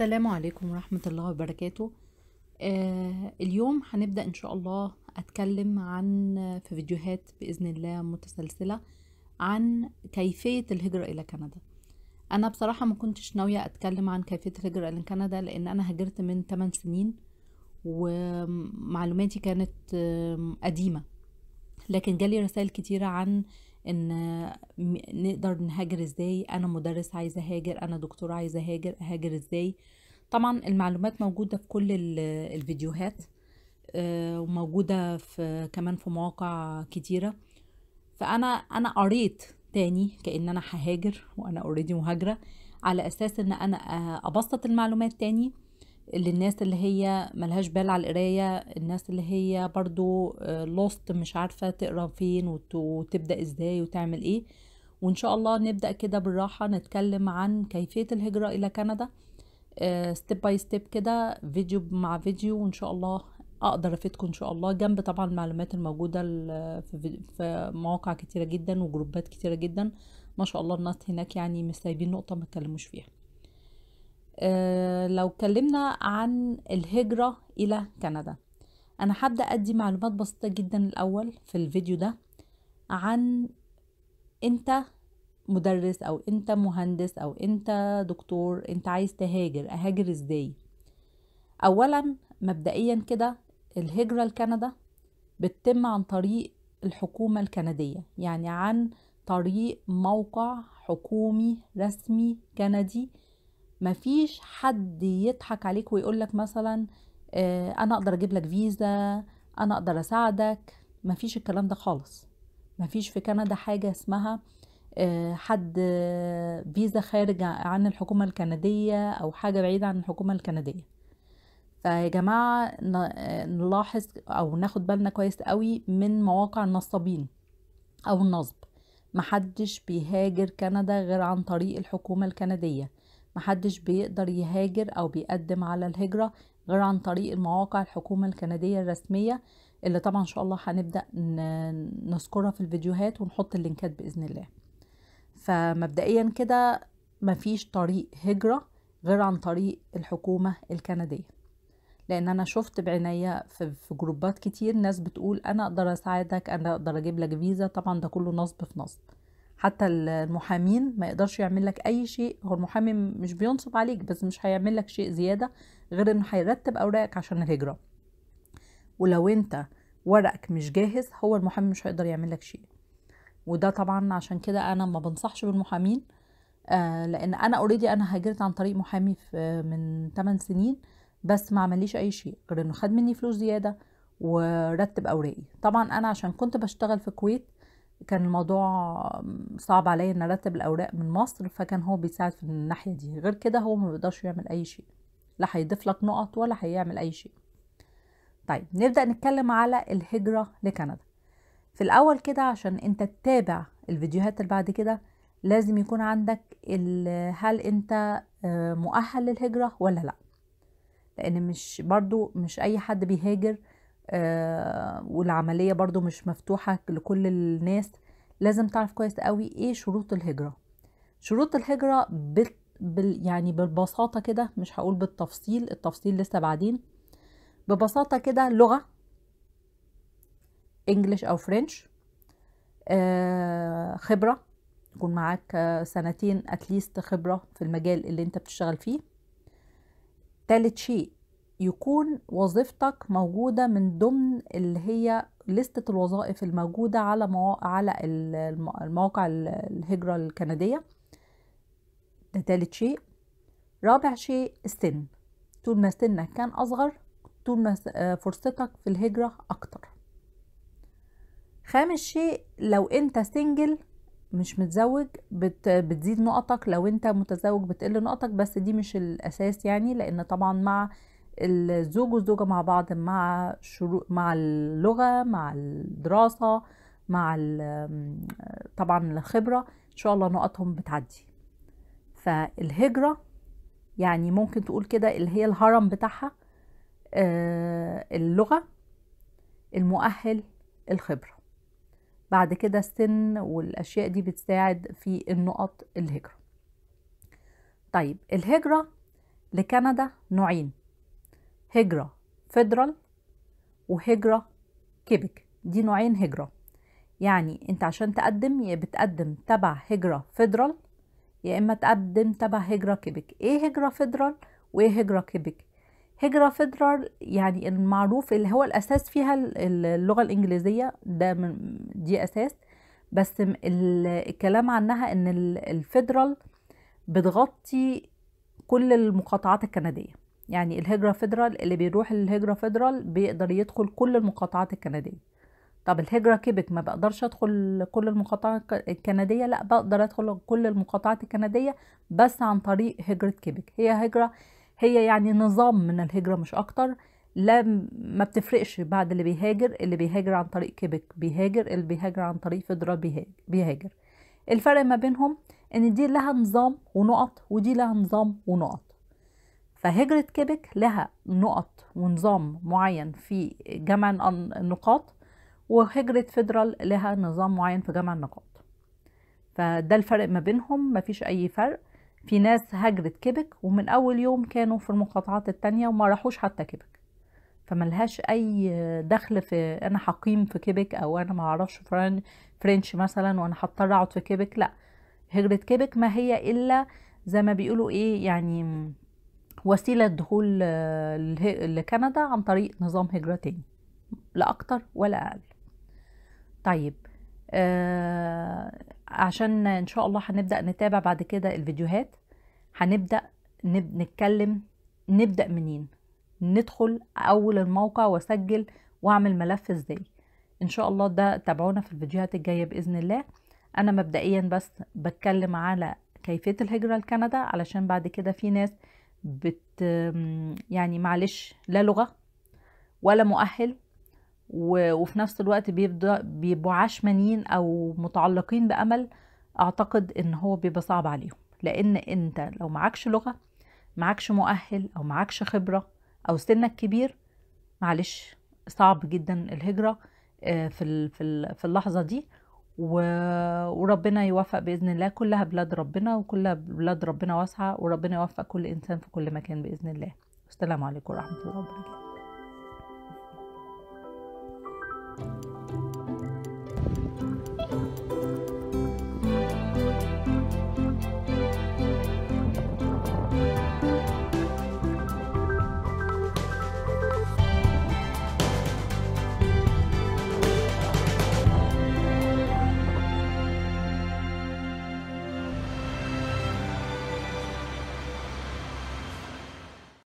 السلام عليكم ورحمة الله وبركاته آه اليوم هنبدأ إن شاء الله أتكلم عن في فيديوهات بإذن الله متسلسلة عن كيفية الهجرة إلى كندا أنا بصراحة ما كنتش ناوية أتكلم عن كيفية الهجرة إلى كندا لأن أنا هجرت من 8 سنين ومعلوماتي كانت قديمة لكن جالي رسائل كتيرة عن ان نقدر نهاجر ازاي انا مدرس عايزه اهاجر انا دكتور عايزه اهاجر اهاجر ازاي طبعا المعلومات موجوده في كل الفيديوهات آه، وموجوده في كمان في مواقع كتيره فانا انا قريت تاني كان انا ههاجر وانا اوريدي مهاجره على اساس ان انا آه، ابسط المعلومات تاني للناس اللي هي ملهاش بال على القراية الناس اللي هي برضو لوست آه، مش عارفة تقرا فين وتبدأ ازاي وتعمل ايه وان شاء الله نبدأ كده بالراحة نتكلم عن كيفية الهجرة الى كندا ستيب باي ستيب كده فيديو مع فيديو وان شاء الله اقدر افيدكم ان شاء الله جنب طبعا المعلومات الموجودة في مواقع كتيرة جدا وجروبات كتيرة جدا ما شاء الله الناس هناك يعني مش سايبين نقطة ما فيها آه، لو اتكلمنا عن الهجرة إلى كندا أنا هبدأ أدي معلومات بسيطة جدا الأول في الفيديو ده عن أنت مدرس أو أنت مهندس أو أنت دكتور أنت عايز تهاجر أهاجر إزاي أولا مبدئيا كده الهجرة لكندا بتتم عن طريق الحكومة الكندية يعني عن طريق موقع حكومي رسمي كندي مفيش حد يضحك عليك ويقول لك مثلا آه، انا اقدر اجيب لك فيزا انا اقدر اساعدك مفيش الكلام ده خالص مفيش في كندا حاجه اسمها آه، حد آه، فيزا خارج عن الحكومه الكنديه او حاجه بعيده عن الحكومه الكنديه فيا جماعة نلاحظ أو ناخد بالنا كويس قوي من مواقع النصابين أو النصب محدش بيهاجر كندا غير عن طريق الحكومة الكندية محدش بيقدر يهاجر أو بيقدم على الهجرة غير عن طريق المواقع الحكومة الكندية الرسمية اللي طبعا إن شاء الله هنبدأ نذكرها في الفيديوهات ونحط اللينكات بإذن الله فمبدئيا كده مفيش طريق هجرة غير عن طريق الحكومة الكندية لان انا شفت بعناية في, جروبات كتير ناس بتقول انا اقدر اساعدك انا اقدر اجيب لك فيزا طبعا ده كله نصب في نصب حتى المحامين ما يقدرش يعمل لك اي شيء هو المحامي مش بينصب عليك بس مش هيعمل لك شيء زياده غير انه هيرتب اوراقك عشان الهجره ولو انت ورقك مش جاهز هو المحامي مش هيقدر يعمل لك شيء وده طبعا عشان كده انا ما بنصحش بالمحامين آه لان انا اوريدي انا هاجرت عن طريق محامي في من 8 سنين بس ما عمليش اي شيء غير انه خد مني فلوس زياده ورتب اوراقي طبعا انا عشان كنت بشتغل في الكويت كان الموضوع صعب عليا ان ارتب الاوراق من مصر فكان هو بيساعد في الناحيه دي غير كده هو ما بيقدرش يعمل اي شيء لا هيضيف لك نقط ولا هيعمل اي شيء طيب نبدا نتكلم على الهجره لكندا في الاول كده عشان انت تتابع الفيديوهات اللي بعد كده لازم يكون عندك هل انت آه، مؤهل للهجره ولا لا لان مش برضو مش اي حد بيهاجر آه، والعملية برضو مش مفتوحة لكل الناس لازم تعرف كويس قوي ايه شروط الهجرة شروط الهجرة بت بال يعني بالبساطة كده مش هقول بالتفصيل التفصيل لسه بعدين ببساطة كده لغة انجليش او فرنش آه خبرة يكون معاك سنتين اتليست خبرة في المجال اللي انت بتشتغل فيه تالت شيء يكون وظيفتك موجودة من ضمن اللي هي لستة الوظائف الموجودة على مواقع على المواقع الهجرة الكندية ده تالت شيء رابع شيء السن طول ما سنك كان أصغر طول ما آه، فرصتك في الهجرة أكتر خامس شيء لو أنت سنجل مش متزوج بت بتزيد نقطك لو أنت متزوج بتقل نقطك بس دي مش الأساس يعني لأن طبعا مع الزوج والزوجه مع بعض مع شروع مع اللغه مع الدراسه مع طبعا الخبره ان شاء الله نقطهم بتعدي فالهجره يعني ممكن تقول كده اللي هي الهرم بتاعها آه، اللغه المؤهل الخبره بعد كده السن والاشياء دي بتساعد في النقط الهجره طيب الهجره لكندا نوعين هجرة فيدرال وهجرة كيبك دي نوعين هجرة يعني انت عشان تقدم يا بتقدم تبع هجرة فيدرال يا اما تقدم تبع هجرة كيبك ايه هجرة فيدرال وايه هجرة كيبك هجرة فيدرال يعني المعروف اللي هو الأساس فيها اللغة الإنجليزية ده من دي أساس بس الكلام عنها إن الفيدرال بتغطي كل المقاطعات الكندية يعني الهجرة فيدرال اللي بيروح للهجرة فيدرال بيقدر يدخل كل المقاطعات الكندية طب الهجرة كيبك ما بقدرش ادخل كل المقاطعات الكندية لا بقدر ادخل كل المقاطعات الكندية بس عن طريق هجرة كيبك هي هجرة هي يعني نظام من الهجرة مش اكتر لا ما بتفرقش بعد اللي بيهاجر اللي بيهاجر عن طريق كيبك بيهاجر اللي بيهاجر عن طريق فيدرال بيهاجر الفرق ما بينهم ان دي لها نظام ونقط ودي لها نظام ونقط فهجرة كيبك لها نقط ونظام معين في جمع النقاط وهجرة فيدرال لها نظام معين في جمع النقاط فده الفرق ما بينهم مفيش أي فرق في ناس هجرت كيبك ومن أول يوم كانوا في المقاطعات التانية وما راحوش حتى كيبك فملهاش أي دخل في أنا هقيم في كيبك أو أنا معرفش فرنش مثلا وأنا هضطر أقعد في كيبك لأ هجرة كيبك ما هي إلا زي ما بيقولوا إيه يعني وسيلة دخول آه، لكندا عن طريق نظام هجرة تاني لا أكتر ولا أقل طيب آه عشان إن شاء الله هنبدأ نتابع بعد كده الفيديوهات هنبدأ نتكلم نبدأ منين ندخل أول الموقع وأسجل وأعمل ملف إزاي إن شاء الله ده تابعونا في الفيديوهات الجاية بإذن الله أنا مبدئيا بس بتكلم على كيفية الهجرة لكندا علشان بعد كده في ناس بت يعني معلش لا لغة ولا مؤهل وفي نفس الوقت بيبدأ بيبقوا عشمانين أو متعلقين بأمل أعتقد إن هو بيبقى صعب عليهم لأن أنت لو معكش لغة معكش مؤهل أو معكش خبرة أو سنك كبير معلش صعب جدا الهجرة آه، في اللحظة دي و... وربنا يوفق باذن الله كلها بلاد ربنا وكلها بلاد ربنا واسعه وربنا يوفق كل انسان في كل مكان باذن الله السلام عليكم ورحمه الله وبركاته